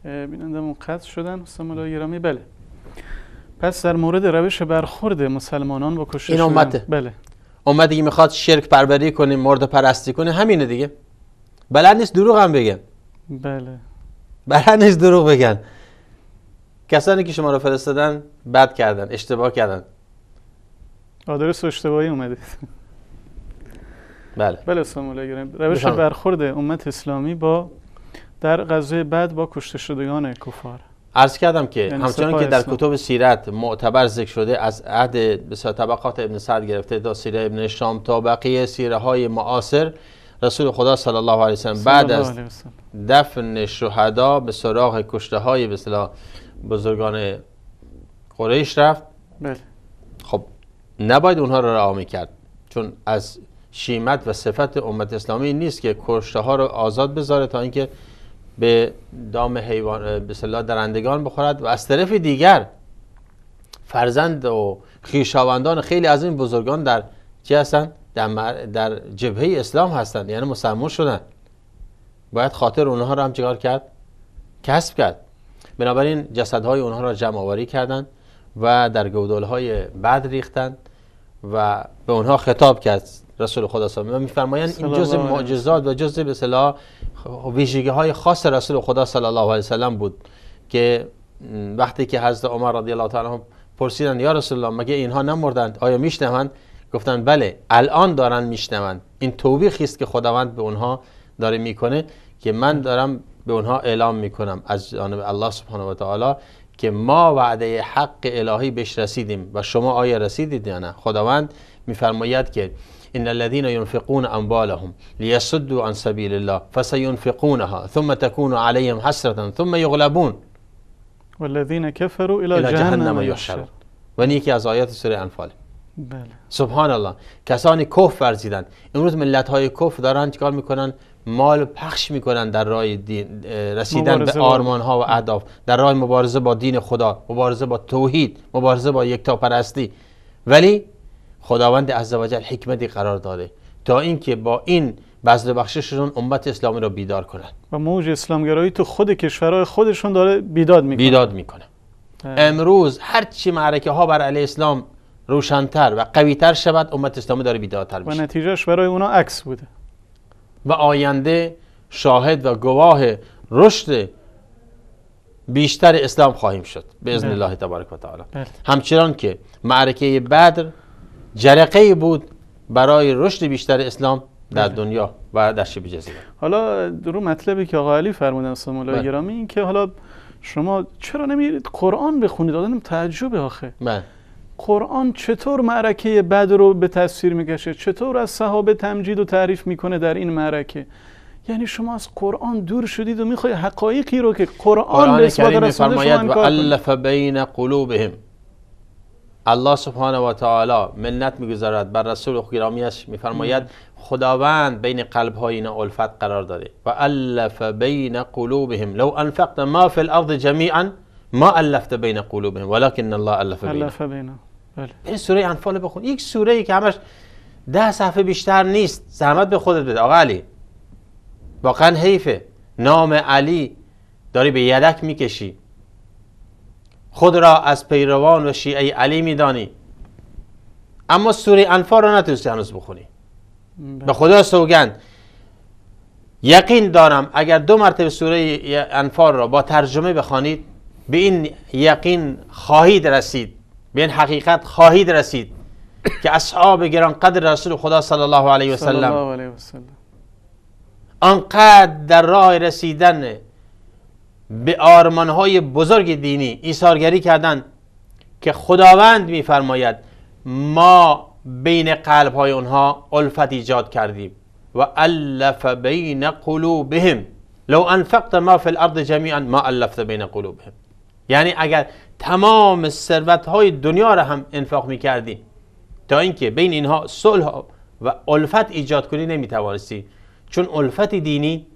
بیننده قطع شدن حسام الله گرامی بله پس در مورد روش برخورد مسلمانان با کشش این امته بله امتی که میخواد شرک پربری کنه مرد پرستی کنه همینه دیگه بلد نیست دروغ هم بگن بله بلد نیست دروغ بگن کسانی که شما رو فرستادن بد کردن اشتباه کردن آدرس اشتباهی اومده بله بله سلام روش برخورد امت اسلامی با در غزه بعد با کشته شدگان کفار عرض کردم که یعنی همچنان که در کتب سیرت معتبر ذکر شده از عهد طبقات ابن سعد گرفته تا سیره ابن شام تا بقیه سیره های معاصر رسول خدا صلی الله علیه وسلم بعد از دفن شهدا به سراغ کشته های به بزرگان قریش رفت بله. خب نباید اونها رو رها کرد چون از شیمت و صفت امت اسلامی نیست که کشته ها رو آزاد بذاره تا اینکه به دام حیوان به درندگان بخورد و از طرف دیگر فرزند و خیشاوندان خیلی از این بزرگان در چی هستند در, در جبهه اسلام هستند یعنی مسلمان شدند باید خاطر اونها را هم چیکار کرد کسب کرد بنابراین جسدهای اونها را جمع آوری کردند و در گودالهای بعد ریختند و به اونها خطاب کرد رسول خدا صلی الله علیه و این جزء معجزات و جزء به اصطلاح ویژگی های خاص رسول خدا صلی الله علیه و سلم بود که وقتی که حضرت عمر رضی الله تعالی پرسیدند یا رسول الله مگه اینها نمردند آیا میشنوند گفتن بله الان دارن میشنوند این توبیخی است که خداوند به اونها داره میکنه که من دارم به اونها اعلام میکنم از جانب الله سبحانه و تعالی که ما وعده حق الهی بهش رسیدیم و شما آیا رسیدید یا نه خداوند میفرماید که ان الذين ينفقون اموالهم ليصدوا عن سبيل الله فسينفقونها ثم تكون عليهم حسره ثم يغلبون والذين كفروا الى, جهنم, يحشرون و یکی از آیات سوره انفال بله. سبحان الله کسانی کف ورزیدند امروز ملت های کف دارن چیکار میکنن مال پخش میکنن در راه دین رسیدن به آرمان ها و اهداف در راه مبارزه با دین خدا مبارزه با توحید مبارزه با یکتاپرستی ولی خداوند عزوجل حکمتی قرار داره تا اینکه با این بذل بخشششون امت اسلامی را بیدار کنند و موج گرایی تو خود کشورهای خودشون داره بیداد میکنه بیداد میکنه امروز چی معرکه ها بر علی اسلام روشنتر و قویتر شود امت اسلامی داره بیدارتر میشه و نتیجهش برای اونا عکس بوده و آینده شاهد و گواه رشد بیشتر اسلام خواهیم شد به اذن بله. الله تبارک و تعالی بله. همچنان که معرکه بدر جرقه بود برای رشد بیشتر اسلام در بله. دنیا و در شبه جزیره حالا درو مطلبی که آقا علی فرمودن سلام گرامی این که حالا شما چرا نمیرید قرآن بخونید آدم تعجبه آخه بلد. قرآن چطور معرکه بد رو به تصویر میکشه چطور از صحابه تمجید و تعریف میکنه در این معرکه یعنی شما از قرآن دور شدید و میخوای حقایقی رو که قرآن, قرآن شما و بین قلوبهم الله سبحانه و تعالی منت میگذارد بر رسول گرامیش میفرماید خداوند بین قلب های اینا الفت قرار داده و الف بین قلوبهم لو انفقت ما فی الارض جمیعا ما الفت بین قلوبهم ولکن الله الف بین بله. این سوره انفال بخون یک سوره ای که همش ده صفحه بیشتر نیست زحمت به خودت بده آقا علی واقعا حیفه نام علی داری به یدک میکشی خود را از پیروان و شیعه علی میدانی اما سوره انفال را نتونستی هنوز بخونی بله. به خدا سوگند یقین دارم اگر دو مرتبه سوره انفال را با ترجمه بخوانید به این یقین خواهید رسید به این حقیقت خواهید رسید که اصحاب گران قدر رسول خدا صلی الله علیه و سلم آنقدر در راه رسیدن به آرمانهای بزرگ دینی ایثارگری کردند که خداوند میفرماید ما بین قلب های اونها الفت ایجاد کردیم و الف بین قلوبهم لو انفقت ما فی الارض جمیعا ما الفت بین قلوبهم یعنی اگر تمام ثروت های دنیا را هم انفاق می کردی تا اینکه بین اینها صلح و الفت ایجاد کنی نمی توانستی چون الفت دینی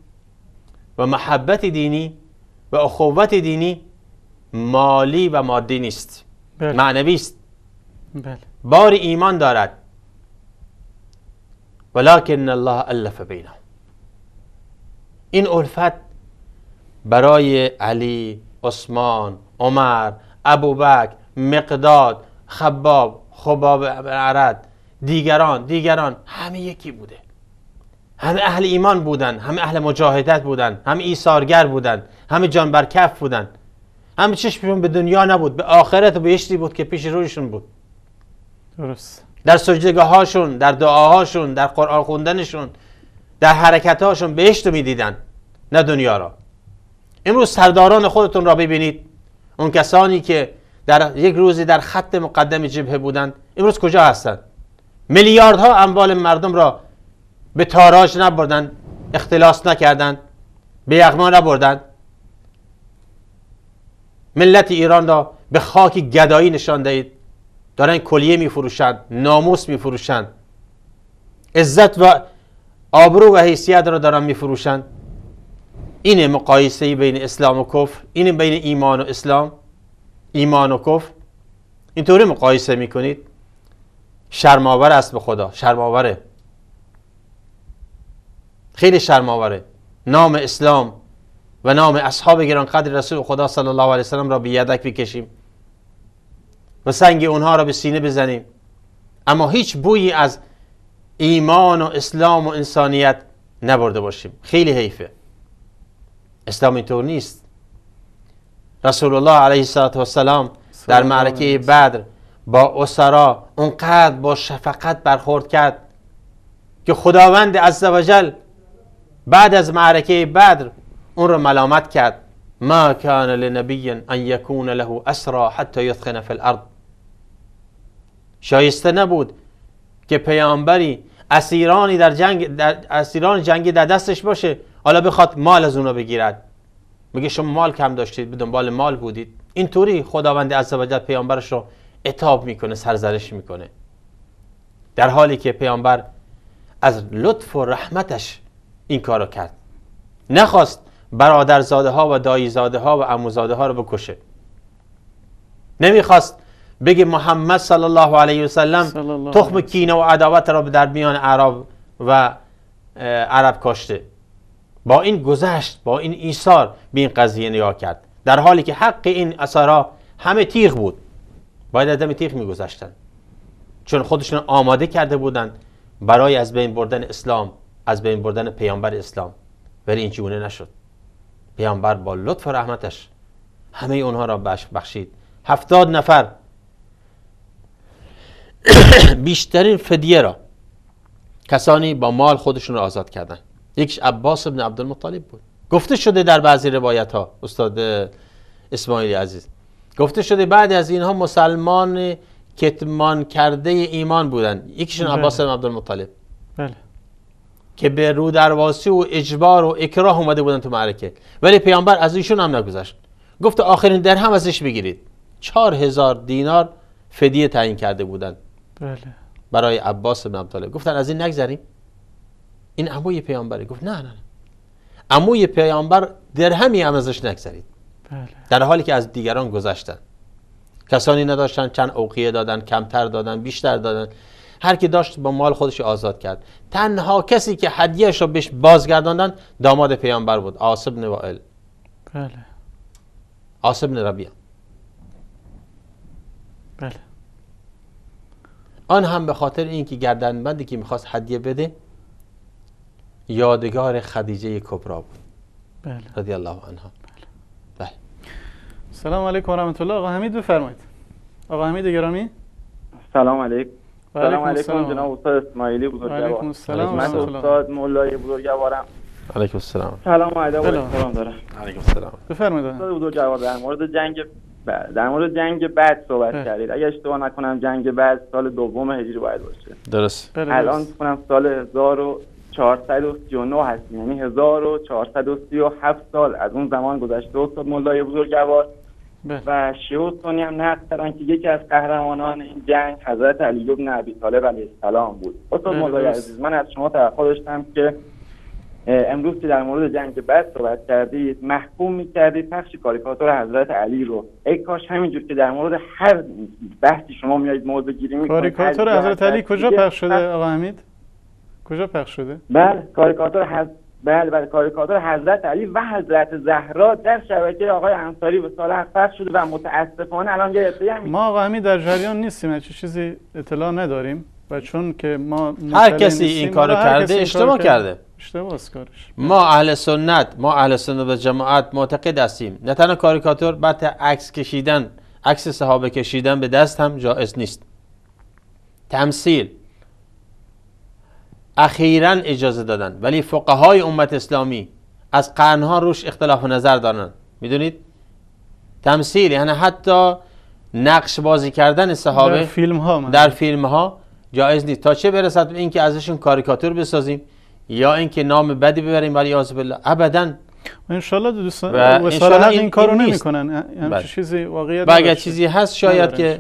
و محبت دینی و اخوت دینی مالی و مادی نیست بله. معنوی است بله. بار ایمان دارد ولیکن الله الف بینه این الفت برای علی عثمان عمر ابوبکر مقداد خباب خباب عرد دیگران دیگران همه یکی بوده همه اهل ایمان بودن همه اهل مجاهدت بودن همه ایثارگر بودن همه جان بر کف بودن همه چشمشون به دنیا نبود به آخرت و بهشتی بود که پیش رویشون بود درست در سجده هاشون در دعاهاشون در قرآن خوندنشون در حرکت هاشون بهشت رو میدیدن نه دنیا را امروز سرداران خودتون را ببینید اون کسانی که در یک روزی در خط مقدم جبهه بودند امروز کجا هستند میلیاردها اموال مردم را به تاراج نبردند اختلاس نکردند به یغما نبردند ملت ایران را به خاک گدایی نشان دهید دارن کلیه میفروشند ناموس میفروشند عزت و آبرو و حیثیت را دارن میفروشند اینه مقایسه بین اسلام و کفر اینه بین ایمان و اسلام ایمان و کفر اینطوری مقایسه میکنید شرماور است به خدا شرماوره خیلی شرماوره نام اسلام و نام اصحاب گرانقدر رسول خدا صلی الله علیه وسلم را به یدک بکشیم و سنگ اونها را به سینه بزنیم اما هیچ بویی از ایمان و اسلام و انسانیت نبرده باشیم خیلی حیفه اسلام اینطور نیست رسول الله علیه السلام در معرکه بدر با اسرا اونقدر با شفقت برخورد کرد که خداوند عزوجل بعد از معرکه بدر اون رو ملامت کرد ما کان لنبی ان یکون له اسرا حتی یثخن فی الارض شایسته نبود که پیامبری اسیرانی در جنگ در اسیران جنگی در دستش باشه حالا بخواد مال از اونا بگیرد میگه شما مال کم داشتید به دنبال مال بودید اینطوری خداوند عزوجل پیامبرش رو اتاب میکنه سرزنش میکنه در حالی که پیامبر از لطف و رحمتش این کار رو کرد نخواست برادرزاده ها و داییزاده ها و اموزاده ها رو بکشه نمیخواست بگه محمد صلی الله علیه وسلم تخم کینه و عداوت را در میان عرب و عرب کاشته با این گذشت با این ایثار به این قضیه نیا کرد در حالی که حق این اثارا همه تیغ بود باید از دم تیغ میگذشتند چون خودشون آماده کرده بودند برای از بین بردن اسلام از بین بردن پیامبر اسلام ولی این چگونه نشد پیامبر با لطف و رحمتش همه اونها را بخشید هفتاد نفر بیشترین فدیه را کسانی با مال خودشون را آزاد کردند یکیش عباس ابن عبدالمطالب بود گفته شده در بعضی روایت ها استاد اسماعیل عزیز گفته شده بعد از اینها مسلمان کتمان کرده ایمان بودند. یکیشون بله. عباس ابن عبدالمطلب بله. که به درواسی و اجبار و اکراه اومده بودن تو معرکه ولی پیامبر از ایشون هم نگذشت گفت آخرین درهم ازش بگیرید چهار هزار دینار فدیه تعیین کرده بودن بله. برای عباس بن عبدالمطلب گفتن از این نگذریم این عموی پیامبره گفت نه نه نه عموی پیامبر درهمی هم ازش نگذرید بله. در حالی که از دیگران گذشتن کسانی نداشتن چند اوقیه دادن کمتر دادن بیشتر دادن هر کی داشت با مال خودش آزاد کرد تنها کسی که هدیهش رو بهش بازگرداندن داماد پیامبر بود عاصب نوائل بله بله آن هم به خاطر اینکه گردنبندی که میخواست هدیه بده یادگار خدیجه کبرا بود بله. رضی الله عنها بله. بله سلام علیکم و رحمت الله آقا حمید بفرمایید آقا حمید گرامی سلام علیکم سلام علیکم جناب استاد اسماعیلی بزرگوار علیکم من استاد مولای بزرگوارم علیکم السلام سلام و ادب و بله. احترام دارم علیکم السلام بفرمایید استاد بزرگوار در مورد جنگ ب در مورد جنگ بعد صحبت بله. کردید اگه اشتباه نکنم جنگ بعد سال دوم هجری باید باشه درست بله، الان کنم سال 1000 439 هستیم یعنی 1437 سال از اون زمان گذشته استاد مولای بزرگوار بله. و شیعه و سنی هم نقد کردن که یکی از قهرمانان این جنگ حضرت علی ابن ابی طالب علیه السلام بود استاد بله، مولای عزیز من از شما توقع داشتم که امروز که در مورد جنگ بد صحبت کردید محکوم کردید پخش کاریکاتور حضرت علی رو ای کاش همینجور که در مورد هر بحثی شما میایید موضوع گیری میکنید کاریکاتور حضرت علی کجا پخش شده آقا کجا پخش شده؟ بله کاریکاتور هز... بله بله کاریکاتور حضرت علی و حضرت زهرا در شبکه آقای انصاری به سال پخش شده و متاسفانه الان اطلاع ما آقا همین در جریان نیستیم چه چیزی اطلاع نداریم و چون که ما هر کسی این کارو کرده اشتباه کرده کارش ما اهل سنت ما اهل سنت و جماعت معتقد هستیم نه تنها کاریکاتور بعد عکس کشیدن عکس صحابه کشیدن به دست هم جایز نیست تمثیل اخیرا اجازه دادن ولی فقهای امت اسلامی از قرنها روش اختلاف نظر دارن میدونید تمثیل یعنی حتی نقش بازی کردن صحابه در فیلم ها در فیلم ها جایز نیست تا چه برسد به اینکه ازشون کاریکاتور بسازیم یا اینکه نام بدی ببریم ولی یاز بله ابدا و انشالله دوستان این, این کارو نمیکنن بله. چیزی واقعیت اگر چیزی هست شاید که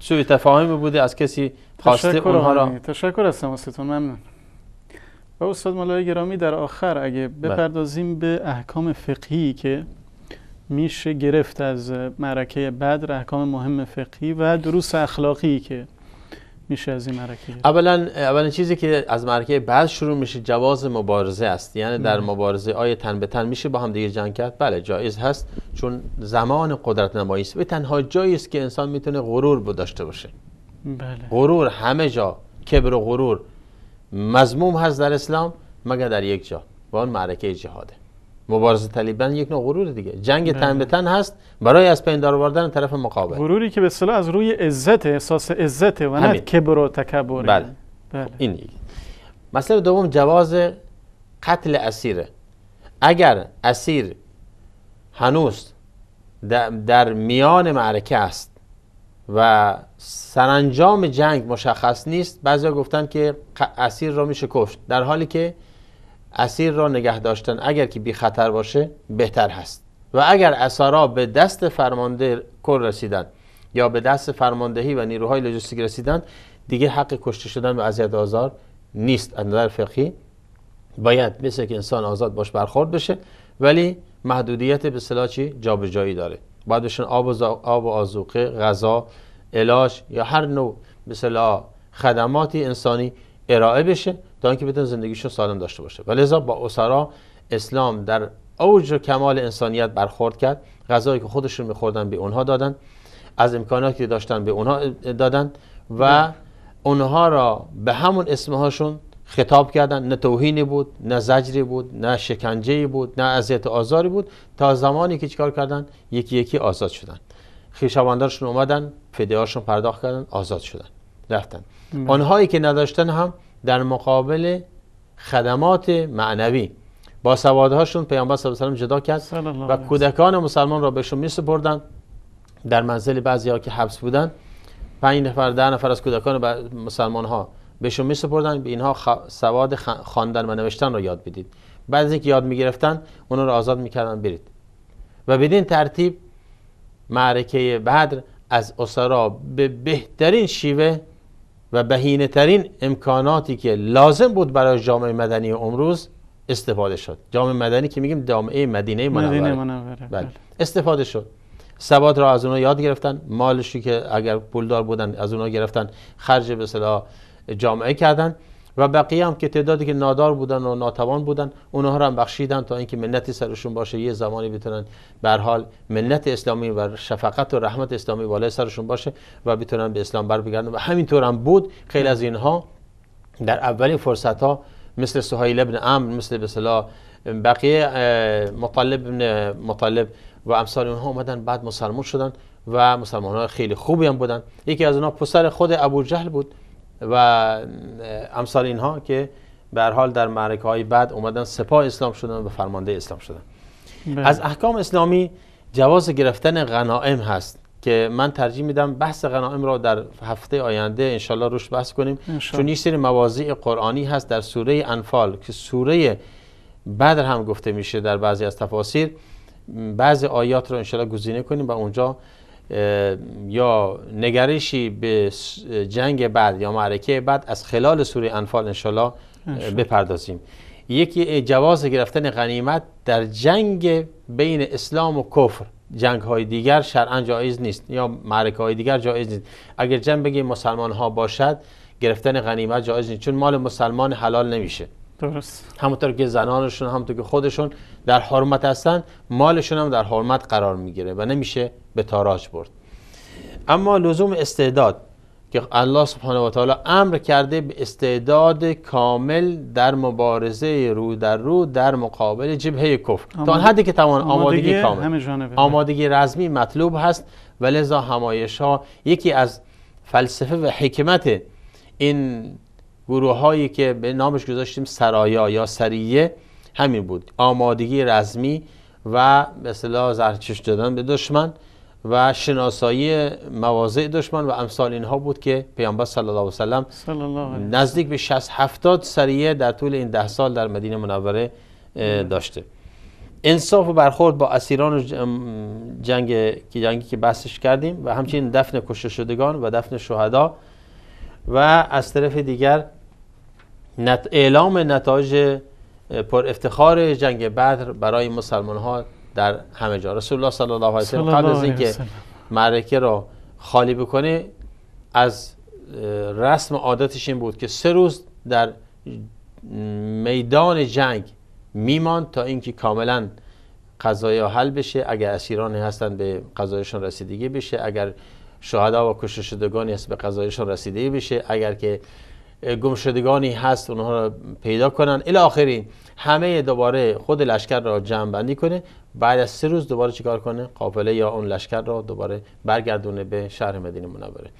سوء تفاهمی بوده از کسی خواسته اونها را تشکر از تماستون ممنون و استاد مولای گرامی در آخر اگه بله. بپردازیم به احکام فقهی که میشه گرفت از معرکه بدر احکام مهم فقهی و دروس اخلاقی که میشه از این معرکه اولا اولین چیزی که از معرکه بعد شروع میشه جواز مبارزه است یعنی در بله. مبارزه آیا تن به تن میشه با هم دیگه جنگ کرد بله جایز هست چون زمان قدرت نمایی است به تنها جایی است که انسان میتونه غرور داشته باشه بله. غرور همه جا کبر و غرور مضموم هست در اسلام مگر در یک جا با اون معرکه جهاده مبارزه طالبان یک نوع غرور دیگه جنگ بله. تن به تن هست برای از پین آوردن طرف مقابل غروری که به اصطلاح از روی عزت احساس عزت و نه کبر و تکبر بله. بله. خب، این دیگه. مسئله دوم جواز قتل اسیره اگر اسیر هنوز در میان معرکه است و سرانجام جنگ مشخص نیست بعضیا گفتن که اسیر را میشه کشت در حالی که اسیر را نگه داشتن اگر که بی خطر باشه بهتر هست و اگر اسارا به دست فرمانده کل رسیدن یا به دست فرماندهی و نیروهای لوجستیک رسیدن دیگه حق کشته شدن و اذیت آزار نیست از نظر فقهی باید مثل که انسان آزاد باش برخورد بشه ولی محدودیت به صلاح چی جابجایی داره باید آب و, آب و آزوقه غذا علاج یا هر نوع مثلا خدماتی انسانی ارائه بشه تا اینکه بتون زندگیشون سالم داشته باشه و لذا با اسرا اسلام در اوج کمال انسانیت برخورد کرد غذایی که خودشون میخوردن به اونها دادن از امکاناتی که داشتن به اونها دادن و اونها را به همون اسمهاشون خطاب کردن نه توهینی بود نه زجری بود نه شکنجه بود نه اذیت آزاری بود تا زمانی که چیکار کردن یکی یکی آزاد شدن خیشاوندارشون اومدن فدیهاشون پرداخت کردن آزاد شدن رفتن آنهایی که نداشتن هم در مقابل خدمات معنوی با سوادهاشون پیامبر صلی الله علیه و جدا کرد و کودکان مسلمان را بهشون میسپردن در منزل بعضی ها که حبس بودن پنج نفر ده نفر از کودکان مسلمان ها بهشون می به اینها سواد خواندن و نوشتن رو یاد بدید بعد از اینکه یاد می گرفتن اونا رو آزاد میکردن برید و بدین ترتیب معرکه بدر از اسرا به بهترین شیوه و بهینه ترین امکاناتی که لازم بود برای جامعه مدنی امروز استفاده شد جامعه مدنی که میگیم جامعه مدینه منوره بله. بله. استفاده شد سواد را از اونها یاد گرفتن مالشی که اگر پولدار بودن از اونها گرفتن خرج به جامعه کردن و بقیه هم که تعدادی که نادار بودن و ناتوان بودن اونها رو هم بخشیدن تا اینکه منتی سرشون باشه یه زمانی بتونن به حال ملت اسلامی و شفقت و رحمت اسلامی بالای سرشون باشه و بتونن به اسلام بر بگردن و همینطور هم بود خیلی از اینها در اولین فرصت ها مثل سهیل ابن امر مثل به بقیه مطلب ابن مطلب و امثال اونها اومدن بعد مسلمان شدن و مسلمان ها خیلی خوبی هم بودن یکی از اونها پسر خود ابو جهل بود و امثال اینها که به حال در معرکه های بعد اومدن سپاه اسلام شدن و فرمانده اسلام شدن بله. از احکام اسلامی جواز گرفتن غنائم هست که من ترجیح میدم بحث غنائم را در هفته آینده انشالله روش بحث کنیم چون یه سری مواضع قرآنی هست در سوره انفال که سوره بدر هم گفته میشه در بعضی از تفاسیر بعضی آیات رو انشالله گزینه کنیم و اونجا یا نگرشی به جنگ بعد یا معرکه بعد از خلال سوره انفال انشالله بپردازیم یکی جواز گرفتن غنیمت در جنگ بین اسلام و کفر جنگ های دیگر شرعا جایز نیست یا معرکه های دیگر جایز نیست اگر جنگ بگیم مسلمان ها باشد گرفتن غنیمت جایز نیست چون مال مسلمان حلال نمیشه درست همونطور که زنانشون همونطور که خودشون در حرمت هستن مالشون هم در حرمت قرار میگیره و نمیشه به تاراج برد اما لزوم استعداد که الله سبحانه و تعالی امر کرده به استعداد کامل در مبارزه رو در رو در مقابل جبهه کفر آماد... تا حدی که توان آمادگی, کامل آمادگی رزمی مطلوب هست و لذا همایش ها یکی از فلسفه و حکمت این گروه هایی که به نامش گذاشتیم سرایا یا سریه همین بود آمادگی رزمی و به اصطلاح زرچش دادن به دشمن و شناسایی مواضع دشمن و امثال اینها بود که پیامبر صلی الله علیه و سلم نزدیک به 60 70 سریه در طول این ده سال در مدینه منوره داشته انصاف و برخورد با اسیران جنگ که جنگی که بحثش کردیم و همچنین دفن کشته شدگان و دفن شهدا و از طرف دیگر نت اعلام نتایج پر افتخار جنگ بدر برای مسلمان ها در همه جا رسول الله صلی الله علیه و قبل از اینکه معرکه را خالی بکنه از رسم عادتش این بود که سه روز در میدان جنگ میماند تا اینکه کاملا قضایا حل بشه اگر اسیرانی هستن به قضایشان رسیدگی بشه اگر شهدا و کشته شدگانی هست به قضایشان رسیدگی بشه اگر که گمشدگانی هست اونها رو پیدا کنن الی آخری همه دوباره خود لشکر را جمع بندی کنه بعد از سه روز دوباره چیکار کنه قافله یا اون لشکر را دوباره برگردونه به شهر مدینه منوره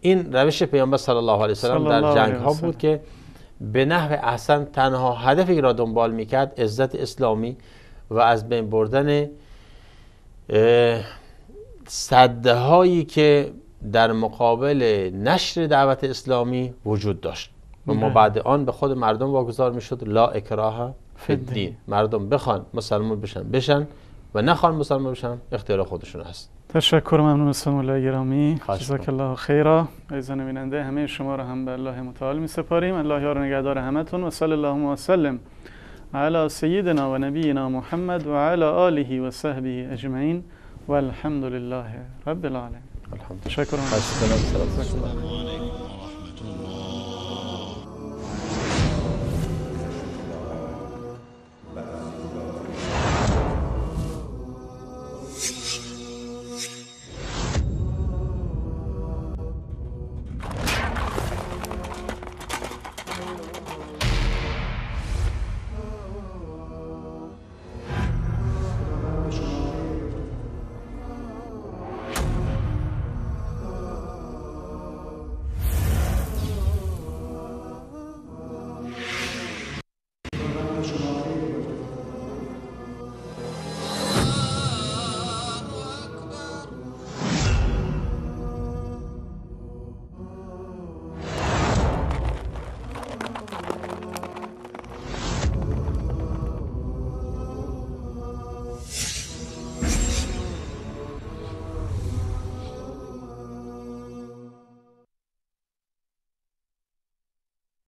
این روش پیامبر صلی الله علیه و در جنگ ها بود که به نحو احسن تنها هدفی را دنبال میکرد عزت اسلامی و از بین بردن صده هایی که در مقابل نشر دعوت اسلامی وجود داشت و ما بعد آن به خود مردم واگذار میشد لا اکراه الدین مردم بخوان مسلمان بشن بشن و نخوان مسلمان بشن اختیار خودشون هست تشکر ممنون از مولای گرامی جزاک الله خیرا ایزان بیننده همه شما را هم به الله متعال می سپاریم الله یار نگهدار همتون و صلی الله و سلم علی سیدنا و نبینا محمد و علی آله و صحبه اجمعین والحمد لله رب العالمین الحمد لله شكرا حسنا